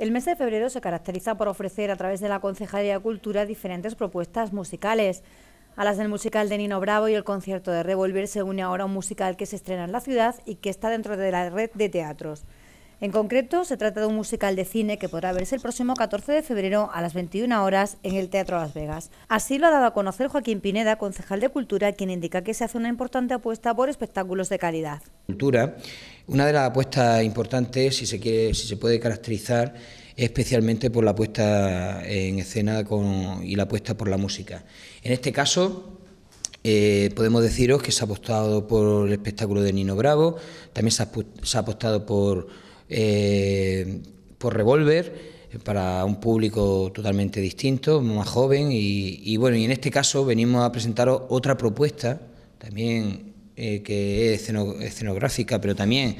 El mes de febrero se caracteriza por ofrecer a través de la Concejalía de Cultura diferentes propuestas musicales. A las del musical de Nino Bravo y el concierto de Revolver se une ahora un musical que se estrena en la ciudad y que está dentro de la red de teatros. En concreto, se trata de un musical de cine que podrá verse el próximo 14 de febrero a las 21 horas en el Teatro Las Vegas. Así lo ha dado a conocer Joaquín Pineda, concejal de Cultura, quien indica que se hace una importante apuesta por espectáculos de calidad. Una de las apuestas importantes, si se, quiere, si se puede caracterizar, es especialmente por la apuesta en escena con, y la apuesta por la música. En este caso, eh, podemos deciros que se ha apostado por el espectáculo de Nino Bravo, también se ha, apostado por, eh, por Revolver para un público totalmente distinto, más joven y, bueno, en este caso venimos a presentaros otra propuesta también eh, que es escenográfica, pero también,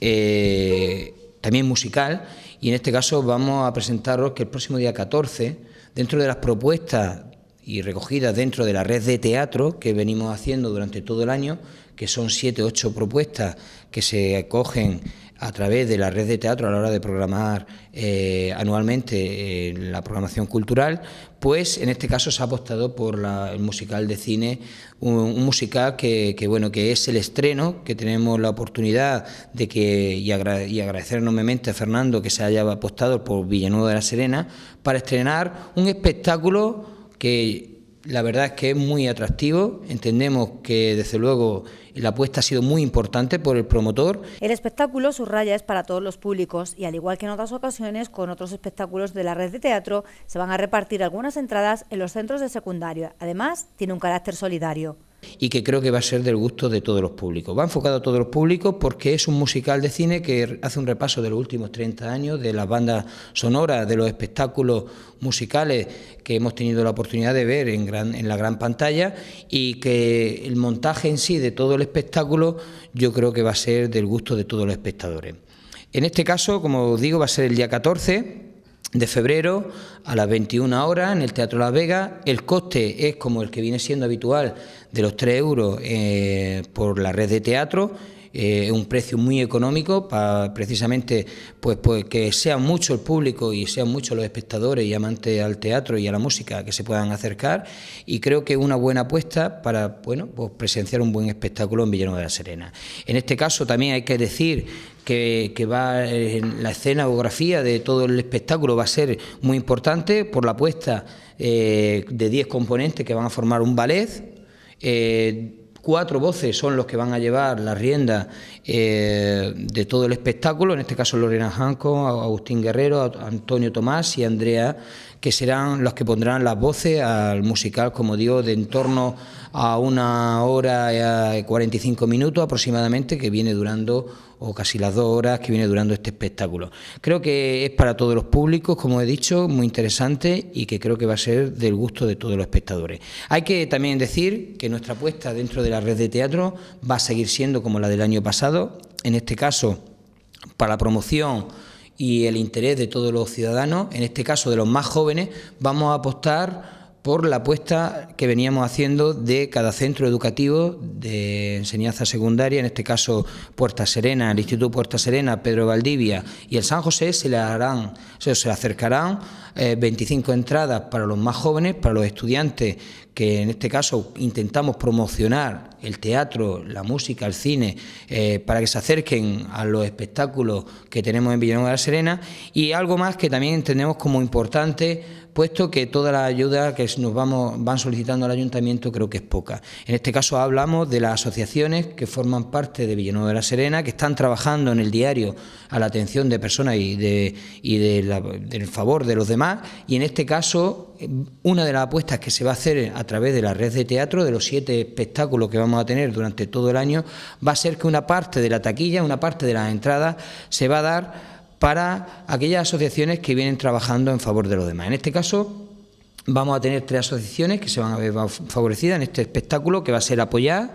eh, también musical. Y en este caso vamos a presentaros que el próximo día 14, dentro de las propuestas y recogidas dentro de la red de teatro que venimos haciendo durante todo el año, que son siete, ocho propuestas que se acogen a través de la red de teatro a la hora de programar eh, anualmente eh, la programación cultural, pues en este caso se ha apostado por el musical de cine, un, musical que, bueno que es el estreno, que tenemos la oportunidad de que y, y agradecer enormemente a Fernando que se haya apostado por Villanueva de la Serena para estrenar un espectáculo que la verdad es que es muy atractivo. Entendemos que, desde luego, la apuesta ha sido muy importante por el promotor. El espectáculo subraya es para todos los públicos y, al igual que en otras ocasiones con otros espectáculos de la red de teatro, se van a repartir algunas entradas en los centros de secundaria. Además, tiene un carácter solidario y que creo que va a ser del gusto de todos los públicos. Va enfocado a todos los públicos porque es un musical de cine que hace un repaso de los últimos 30 años, de las bandas sonoras, de los espectáculos musicales que hemos tenido la oportunidad de ver en, en la gran pantalla y que el montaje en sí de todo el espectáculo yo creo que va a ser del gusto de todos los espectadores. En este caso, como os digo, va a ser el día 14 de febrero a las 21 horas en el Teatro La Vega El coste es como el que viene siendo habitual de los 3 euros eh, por la red de teatro ...es eh, un precio muy económico para precisamente pues, pues, que sea mucho el público y sean muchos los espectadores y amantes al teatro y a la música que se puedan acercar y creo que es una buena apuesta para bueno, pues, presenciar un buen espectáculo en Villanueva de la Serena. En este caso también hay que decir que, va en eh, la escenografía de todo el espectáculo va a ser muy importante por la apuesta eh, de 10 componentes que van a formar un ballet cuatro voces son los que van a llevar la rienda eh, de todo el espectáculo, en este caso Lorena Hanco, Agustín Guerrero, Antonio Tomás y Andrea, que serán los que pondrán las voces al musical, como digo, de en torno a una hora y 45 minutos aproximadamente, que viene durando o casi las dos horas que viene durando este espectáculo. Creo que es para todos los públicos, como he dicho, muy interesante y que creo que va a ser del gusto de todos los espectadores. Hay que también decir que nuestra apuesta dentro de la red de teatro va a seguir siendo como la del año pasado, en este caso para la promoción y el interés de todos los ciudadanos, en este caso de los más jóvenes, vamos a apostar por la apuesta que veníamos haciendo de cada centro educativo de enseñanza secundaria, en este caso Puerta Serena, el Instituto Puerta Serena, Pedro Valdivia y el San José, se le harán, se acercarán 25 eh, entradas para los más jóvenes, para los estudiantes, que en este caso intentamos promocionar el teatro, la música, el cine, eh, para que se acerquen a los espectáculos que tenemos en Villanueva de la Serena y algo más que también entendemos como importante, puesto que toda la ayuda que nos vamos, van solicitando al ayuntamiento creo que es poca. En este caso hablamos de las asociaciones que forman parte de Villanueva de la Serena, que están trabajando en el diario a la atención de personas y, de, y del favor de los demás y en este caso, eh, una de las apuestas que se va a hacer a través de la red de teatro, de los siete espectáculos que vamos a tener durante todo el año, va a ser que una parte de la taquilla, una parte de las entradas, se va a dar para aquellas asociaciones que vienen trabajando en favor de los demás. En este caso, vamos a tener tres asociaciones que se van a ver favorecidas en este espectáculo, que va a ser Apoyar,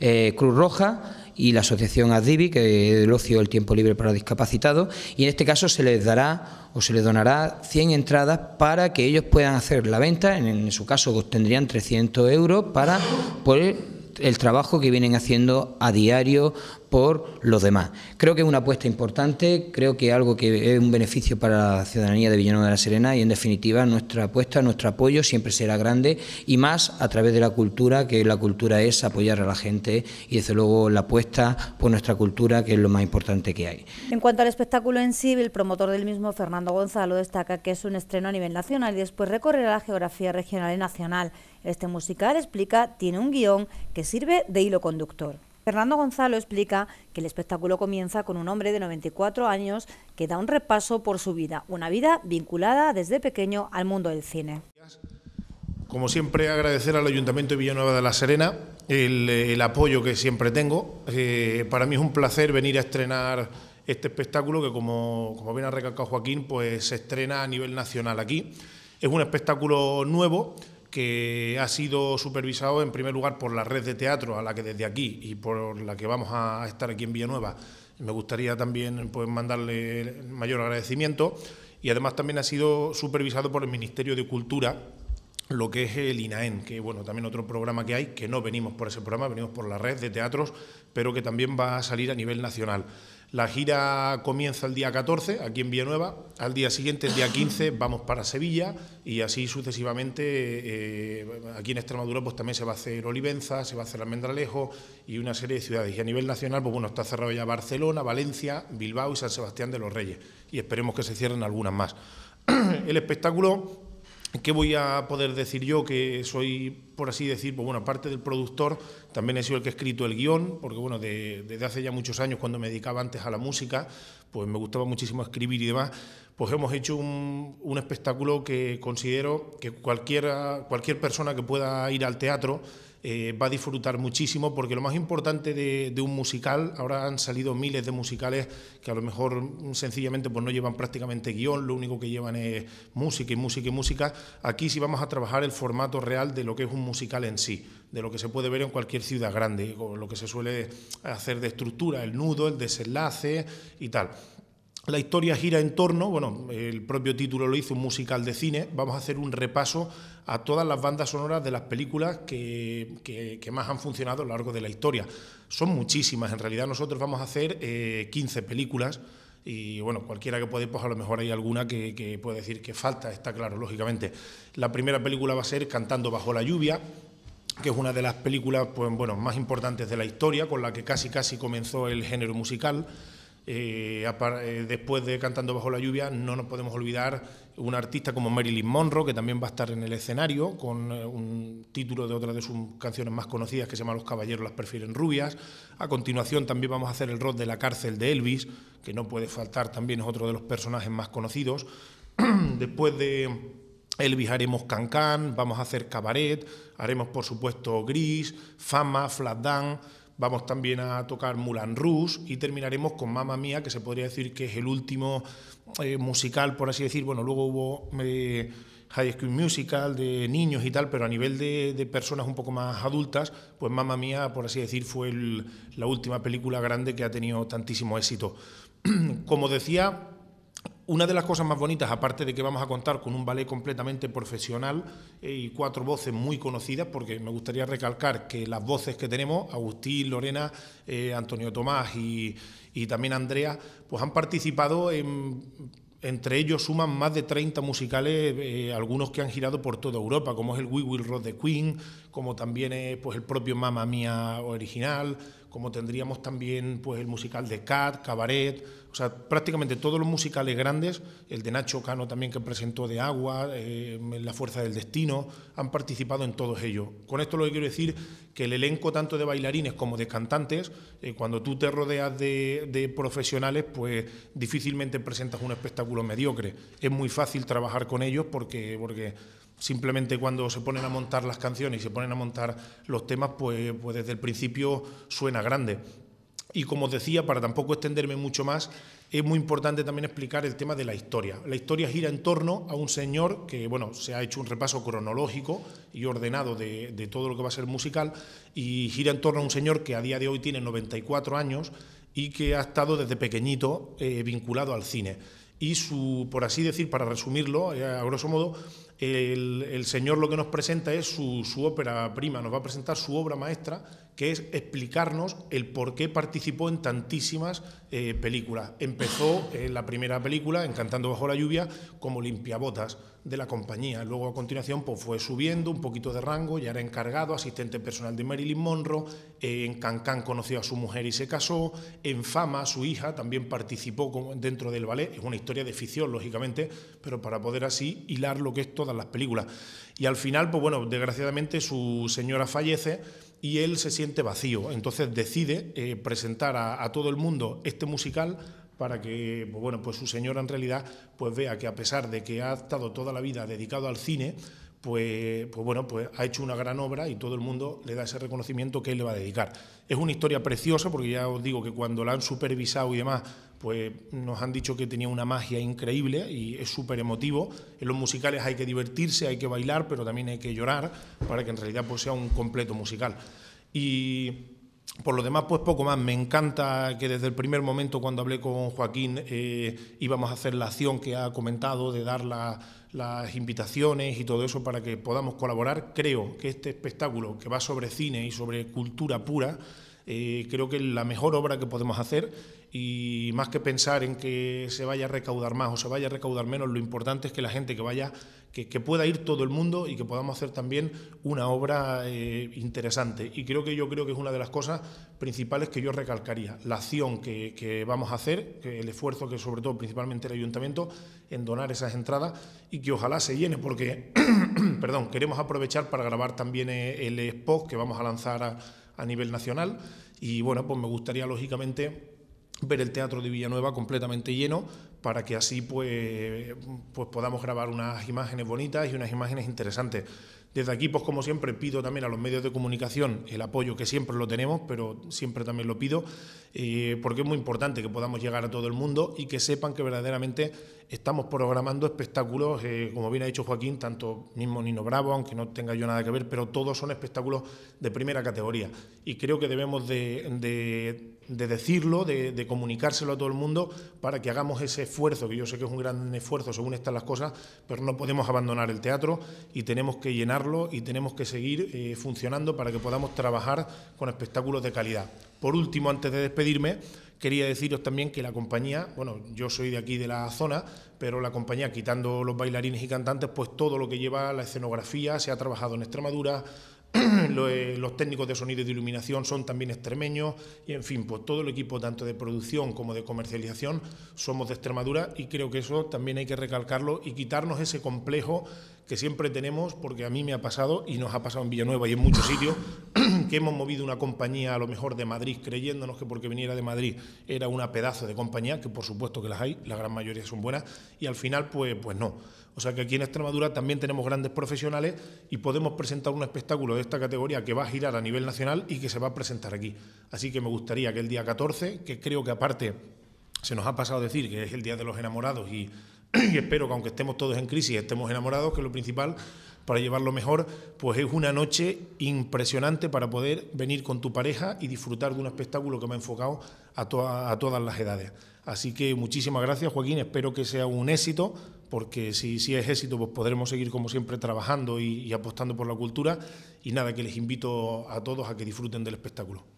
eh, Cruz Roja y la Asociación Adibi, que es el ocio el tiempo libre para discapacitados, y en este caso se les dará o se les donará 100 entradas para que ellos puedan hacer la venta, en, su caso obtendrían 300 euros para por el trabajo que vienen haciendo a diario por los demás. Creo que es una apuesta importante, creo que es algo que es un beneficio para la ciudadanía de Villanueva de la Serena y en definitiva nuestra apuesta, nuestro apoyo siempre será grande y más a través de la cultura, que la cultura es apoyar a la gente y desde luego la apuesta por nuestra cultura, que es lo más importante que hay. En cuanto al espectáculo en sí, el promotor del mismo, Fernando Gonzalo, destaca que es un estreno a nivel nacional y después recorrerá la geografía regional y nacional. Este musical, explica, tiene un guión que sirve de hilo conductor. Fernando Gonzalo explica que el espectáculo comienza con un hombre de 94 años que da un repaso por su vida, una vida vinculada desde pequeño al mundo del cine. Como siempre, agradecer al Ayuntamiento de Villanueva de la Serena el, apoyo que siempre tengo. Eh, para mí es un placer venir a estrenar este espectáculo que, como, como bien ha recalcado Joaquín, pues se estrena a nivel nacional aquí. Es un espectáculo nuevo que ha sido supervisado en primer lugar por la red de teatro a la que desde aquí y por la que vamos a estar aquí en Villanueva me gustaría también pues, mandarle mayor agradecimiento y además también ha sido supervisado por el Ministerio de Cultura lo que es el INAEN, que bueno, también otro programa que hay, que no venimos por ese programa, venimos por la red de teatros, pero que también va a salir a nivel nacional. La gira comienza el día 14 aquí en Villanueva, al día siguiente, el día 15, vamos para Sevilla y así sucesivamente eh, aquí en Extremadura pues también se va a hacer Olivenza, se va a hacer Almendralejo y una serie de ciudades. Y a nivel nacional, pues bueno, está cerrado ya Barcelona, Valencia, Bilbao y San Sebastián de los Reyes y esperemos que se cierren algunas más. el espectáculo, ¿qué voy a poder decir yo que soy por así decir, pues bueno, aparte del productor, también he sido el que ha escrito el guión, porque bueno, desde hace ya muchos años, cuando me dedicaba antes a la música, pues me gustaba muchísimo escribir y demás, pues hemos hecho un, espectáculo que considero que cualquiera, cualquier persona que pueda ir al teatro, eh, va a disfrutar muchísimo porque lo más importante de, un musical, ahora han salido miles de musicales que a lo mejor sencillamente pues no llevan prácticamente guión, lo único que llevan es música y música y música. Aquí sí vamos a trabajar el formato real de lo que es un musical en sí, de lo que se puede ver en cualquier ciudad grande, lo que se suele hacer de estructura, el nudo, el desenlace y tal. La historia gira en torno, bueno, el propio título lo hizo un musical de cine, vamos a hacer un repaso a todas las bandas sonoras de las películas que, más han funcionado a lo largo de la historia. Son muchísimas, en realidad nosotros vamos a hacer 15 eh, películas y bueno, cualquiera que puede, pues a lo mejor hay alguna que, que puede decir que falta, está claro, lógicamente. La primera película va a ser Cantando bajo la lluvia, que es una de las películas pues, bueno, más importantes de la historia, con la que casi casi comenzó el género musical. Eh, eh, después de Cantando bajo la lluvia, no nos podemos olvidar un artista como Marilyn Monroe, que también va a estar en el escenario, con eh, un título de otra de sus canciones más conocidas que se llama Los Caballeros las prefieren rubias. A continuación también vamos a hacer el rock de la cárcel de Elvis, que no puede faltar, también es otro de los personajes más conocidos. después de... Elvis haremos Cancán, vamos a hacer Cabaret, haremos por supuesto Gris, Fama, Flat vamos también a tocar Mulan Rus y terminaremos con Mamma Mía, que se podría decir que es el último eh, musical, por así decir. Bueno, luego hubo eh, High School Musical de niños y tal, pero a nivel de, personas un poco más adultas, pues Mamma Mía, por así decir, fue la última película grande que ha tenido tantísimo éxito. Como decía, una de las cosas más bonitas, aparte de que vamos a contar con un ballet completamente profesional eh, y cuatro voces muy conocidas, porque me gustaría recalcar que las voces que tenemos, Agustín, Lorena, eh, Antonio Tomás y, también Andrea, pues han participado en... Entre ellos suman más de 30 musicales, eh, algunos que han girado por toda Europa, como es el We Will Rock the Queen, como también pues, el propio Mama Mía original, como tendríamos también pues, el musical de Cat, Cabaret, o sea, prácticamente todos los musicales grandes, el de Nacho Cano también que presentó de Agua, eh, La Fuerza del Destino, han participado en todos ellos. Con esto lo que quiero decir que el elenco tanto de bailarines como de cantantes, eh, cuando tú te rodeas de, de profesionales, pues difícilmente presentas un espectáculo mediocre. Es muy fácil trabajar con ellos porque, porque simplemente cuando se ponen a montar las canciones y se ponen a montar los temas, pues, pues, desde el principio suena grande. Y como os decía, para tampoco extenderme mucho más, es muy importante también explicar el tema de la historia. La historia gira en torno a un señor que, bueno, se ha hecho un repaso cronológico y ordenado de, todo lo que va a ser musical y gira en torno a un señor que a día de hoy tiene 94 años y que ha estado desde pequeñito eh, vinculado al cine. Y su, por así decir, para resumirlo, eh, a grosso modo, el, señor lo que nos presenta es su, ópera prima, nos va a presentar su obra maestra, que es explicarnos el por qué participó en tantísimas eh, películas. Empezó en eh, la primera película, Encantando bajo la lluvia, como limpiabotas de la compañía. Luego, a continuación, pues, fue subiendo un poquito de rango, ya era encargado, asistente personal de Marilyn Monroe, eh, en Cancán conoció a su mujer y se casó, en Fama, su hija, también participó como, dentro del ballet, es una historia de ficción, lógicamente, pero para poder así hilar lo que es todo las películas. Y al final, pues bueno, desgraciadamente su señora fallece y él se siente vacío. Entonces decide eh, presentar a, todo el mundo este musical para que, pues bueno, pues su señora en realidad pues vea que a pesar de que ha estado toda la vida dedicado al cine, pues, pues bueno, pues ha hecho una gran obra y todo el mundo le da ese reconocimiento que él le va a dedicar. Es una historia preciosa porque ya os digo que cuando la han supervisado y demás, pues nos han dicho que tenía una magia increíble y es súper emotivo. En los musicales hay que divertirse, hay que bailar, pero también hay que llorar para que en realidad pues, sea un completo musical. Y por lo demás, pues poco más. Me encanta que desde el primer momento, cuando hablé con Joaquín, eh, íbamos a hacer la acción que ha comentado de dar las invitaciones y todo eso para que podamos colaborar. Creo que este espectáculo, que va sobre cine y sobre cultura pura, eh, creo que la mejor obra que podemos hacer y más que pensar en que se vaya a recaudar más o se vaya a recaudar menos, lo importante es que la gente que vaya, que, pueda ir todo el mundo y que podamos hacer también una obra eh, interesante. Y creo que yo creo que es una de las cosas principales que yo recalcaría, la acción que, vamos a hacer, el esfuerzo que sobre todo principalmente el ayuntamiento en donar esas entradas y que ojalá se llene porque, perdón, queremos aprovechar para grabar también eh, el spot que vamos a lanzar a a nivel nacional. Y bueno, pues me gustaría lógicamente ver el Teatro de Villanueva completamente lleno para que así pues, pues podamos grabar unas imágenes bonitas y unas imágenes interesantes. Desde aquí, pues como siempre, pido también a los medios de comunicación el apoyo, que siempre lo tenemos, pero siempre también lo pido, eh, porque es muy importante que podamos llegar a todo el mundo y que sepan que verdaderamente estamos programando espectáculos, eh, como bien ha dicho Joaquín, tanto mismo Nino Bravo, aunque no tenga yo nada que ver, pero todos son espectáculos de primera categoría. Y creo que debemos de de decirlo, de, comunicárselo a todo el mundo para que hagamos ese esfuerzo, que yo sé que es un gran esfuerzo según están las cosas, pero no podemos abandonar el teatro y tenemos que llenarlo y tenemos que seguir eh, funcionando para que podamos trabajar con espectáculos de calidad. Por último, antes de despedirme, quería deciros también que la compañía, bueno, yo soy de aquí de la zona, pero la compañía, quitando los bailarines y cantantes, pues todo lo que lleva la escenografía se ha trabajado en Extremadura, Eh, los técnicos de sonido y de iluminación son también extremeños y en fin, pues todo el equipo tanto de producción como de comercialización somos de Extremadura y creo que eso también hay que recalcarlo y quitarnos ese complejo que siempre tenemos porque a mí me ha pasado y nos ha pasado en Villanueva y en muchos sitios que hemos movido una compañía a lo mejor de Madrid creyéndonos que porque viniera de Madrid era una pedazo de compañía, que por supuesto que las hay, la gran mayoría son buenas, y al final pues, pues no. O sea que aquí en Extremadura también tenemos grandes profesionales y podemos presentar un espectáculo de esta categoría que va a girar a nivel nacional y que se va a presentar aquí. Así que me gustaría que el día 14, que creo que aparte se nos ha pasado decir que es el Día de los Enamorados y, espero que aunque estemos todos en crisis, estemos enamorados, que lo principal para llevarlo mejor, pues es una noche impresionante para poder venir con tu pareja y disfrutar de un espectáculo que me ha enfocado a, a todas las edades. Así que muchísimas gracias, Joaquín. Espero que sea un éxito, porque si, si es éxito, pues podremos seguir como siempre trabajando y apostando por la cultura. Y nada, que les invito a todos a que disfruten del espectáculo.